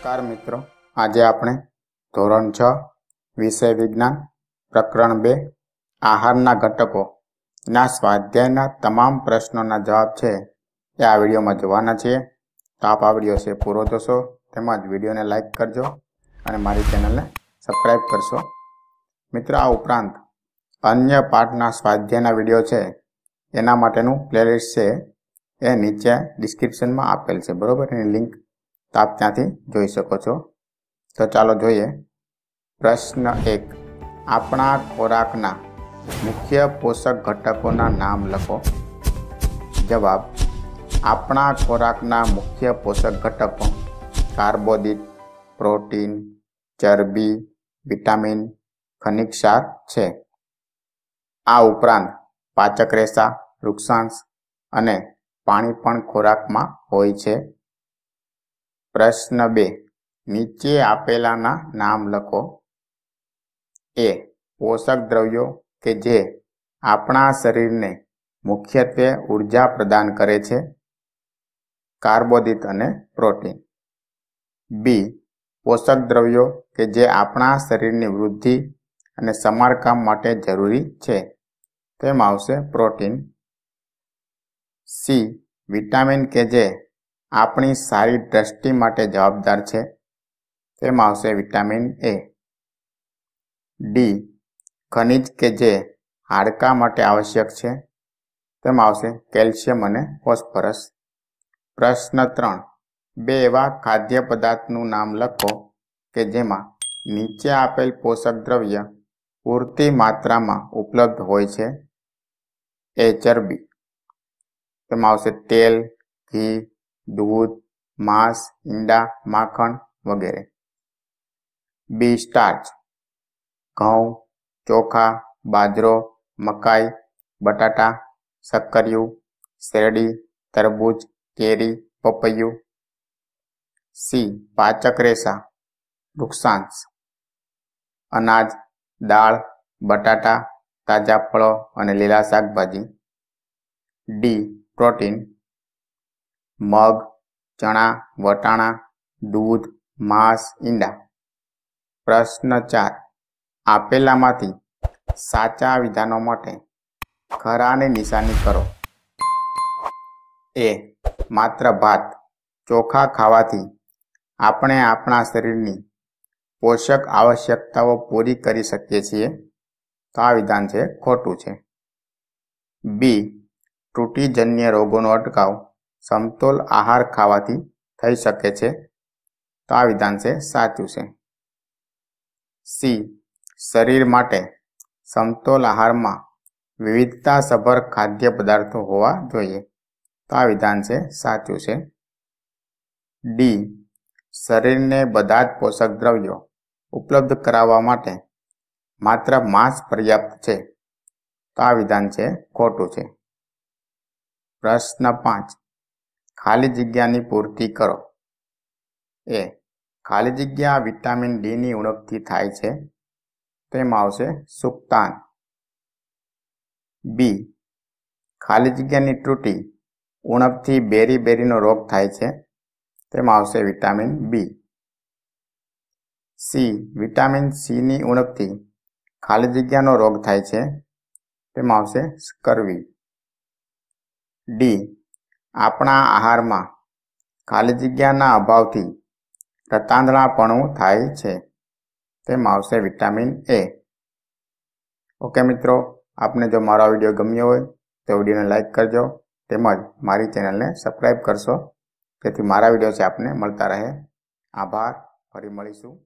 નમસ્કાર મિત્રો આજે આપણે ધોરણ છ વિષય વિજ્ઞાન પ્રકરણ બે આહારના ઘટકો ના સ્વાધ્યાયના તમામ પ્રશ્નોના જવાબ છે એ આ વિડીયોમાં જોવાના છીએ તો આપ આ વિડીયો છે પૂરો થશો તેમજ વિડીયોને લાઇક કરજો અને મારી ચેનલને સબસ્ક્રાઈબ કરશો મિત્રો આ ઉપરાંત અન્ય પાઠના સ્વાધ્યાયના વિડીયો છે એના માટેનું પ્લેલિસ્ટ છે એ નીચે ડિસ્ક્રિપ્શનમાં આપેલ છે બરાબર એની લિંક તો આપ ત્યાંથી જોઈ શકો છો તો ચાલો જોઈએ પ્રશ્ન એક આપણા ખોરાકના મુખ્ય પોષક ઘટકોના નામ લખો જવાબ આપણા ખોરાકના મુખ્ય પોષક ઘટકો કાર્બોદિત પ્રોટીન ચરબી વિટામિન ખનિજ ક્ષાર છે આ ઉપરાંત પાચક રેસા વૃક્ષાંશ અને પાણી પણ ખોરાકમાં હોય છે પ્રશ્ન બે નીચે આપેલાના નામ લખો એ પોષક દ્રવ્યો કે જે આપણા શરીરને મુખ્યત્વે ઉર્જા પ્રદાન કરે છે કાર્બોદિત અને પ્રોટીન બી પોષક દ્રવ્યો કે જે આપણા શરીરની વૃદ્ધિ અને સમારકામ માટે જરૂરી છે તેમાં આવશે પ્રોટીન સી વિટામિન કે જે આપણી સારી દ્રષ્ટિ માટે જવાબદાર છે તેમાં આવશે વિટામિન એ ડી ખનિજ કે જે હાડકા માટે આવશ્યક છે તેમાં આવશે કેલ્શિયમ અને ફોસ્ફરસ પ્રશ્ન ત્રણ બે એવા ખાદ્ય પદાર્થનું નામ લખો કે જેમાં નીચે આપેલ પોષક દ્રવ્ય પૂરતી માત્રામાં ઉપલબ્ધ હોય છે એ ચરબી તેમાં આવશે તેલ ઘી દૂધ માંસ ઈંડા માખણ વગેરે બી સ્ટાર્ચ ઘઉં ચોખા બાજરો મકાઈ બટાટા શક્કરિયું શેરડી તરબૂચ કેરી પપૈયું સી પાચક રેસા વૃક્ષાંશ અનાજ દાળ બટાટા તાજા ફળો અને લીલા શાકભાજી ડી પ્રોટીન મગ ચણા વટાણા દૂધ માંસ ઈંડા પ્રશ્ન ચાર આપેલામાંથી સાચા વિધાનો માટે ખરાને નિશાની કરો એ માત્ર ભાત ચોખા ખાવાથી આપણે આપણા શરીરની પોષક આવશ્યકતાઓ પૂરી કરી શકીએ છીએ તો આ વિધાન છે ખોટું છે બી તૂટીજન્ય રોગોનો અટકાવ સમતોલ આહાર ખાવાથી થઈ શકે છે તો આ વિધાન છે સાચું છે સી શરીર માટે સમતોલ આહારમાં વિવિધતાસભર ખાદ્ય પદાર્થો હોવા જોઈએ તો આ વિધાન છે સાચું છે ડી શરીરને બધા જ પોષક દ્રવ્યો ઉપલબ્ધ કરાવવા માટે માત્ર માંસ પર્યાપ્ત છે તો આ વિધાન છે ખોટું છે પ્રશ્ન પાંચ ખાલી જગ્યાની પૂર્તિ કરો એ ખાલી જગ્યા વિટામિન ડીની ઉણપથી થાય છે તેમાં આવશે સુક્તાન બી ખાલી જગ્યાની ત્રુટી ઉણપથી બેરી બેરીનો રોગ થાય છે તેમાં આવશે વિટામિન બી સી વિટામિન સીની ઉણપથી ખાલી જગ્યાનો રોગ થાય છે તેમાં આવશે સ્કર્વી ડી આપણા આહારમાં ખાલી જગ્યાના અભાવથી રતાંધળાપણું થાય છે તેમાં આવશે વિટામિન એ ઓકે મિત્રો આપને જો મારો વિડીયો ગમ્યો હોય તો વિડીયોને લાઇક કરજો તેમજ મારી ચેનલને સબસ્ક્રાઈબ કરશો તેથી મારા વિડીયો છે આપને મળતા રહે આભાર ફરી મળીશું